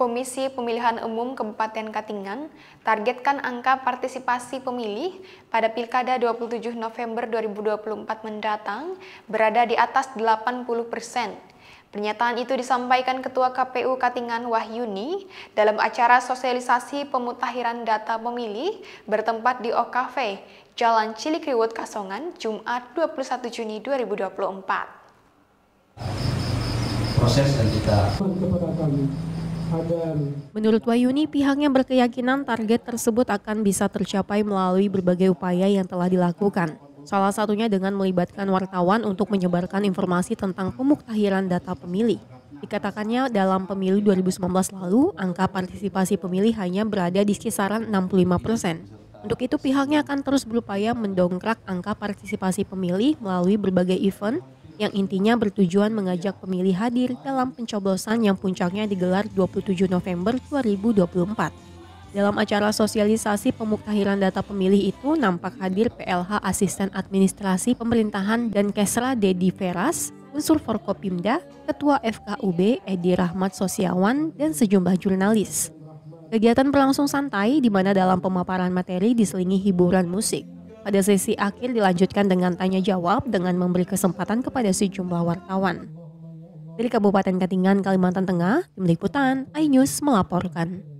Komisi Pemilihan Umum Kabupaten Katingan targetkan angka partisipasi pemilih pada Pilkada 27 November 2024 mendatang berada di atas 80 persen. Pernyataan itu disampaikan Ketua KPU Katingan Wahyuni dalam acara sosialisasi pemutakhiran data pemilih bertempat di OKV, Jalan Cilikriwut, Kasongan, Jumat 21 Juni 2024. Proses yang kita Menurut Wayuni, pihaknya berkeyakinan target tersebut akan bisa tercapai melalui berbagai upaya yang telah dilakukan. Salah satunya dengan melibatkan wartawan untuk menyebarkan informasi tentang pemuktahiran data pemilih. Dikatakannya dalam pemilu 2019 lalu, angka partisipasi pemilih hanya berada di kisaran 65 persen. Untuk itu pihaknya akan terus berupaya mendongkrak angka partisipasi pemilih melalui berbagai event yang intinya bertujuan mengajak pemilih hadir dalam pencoblosan yang puncaknya digelar 27 November 2024. Dalam acara sosialisasi pemuktahiran data pemilih itu nampak hadir PLH Asisten Administrasi Pemerintahan dan Kesra Dedi Veras, unsur Forkopimda, Ketua FKUB Edi Rahmat Sosiawan, dan sejumlah jurnalis. Kegiatan berlangsung santai di mana dalam pemaparan materi diselingi hiburan musik. Pada sesi akhir dilanjutkan dengan tanya jawab dengan memberi kesempatan kepada sejumlah wartawan. Dari Kabupaten Katingan, Kalimantan Tengah, Tim Liputan, iNews melaporkan.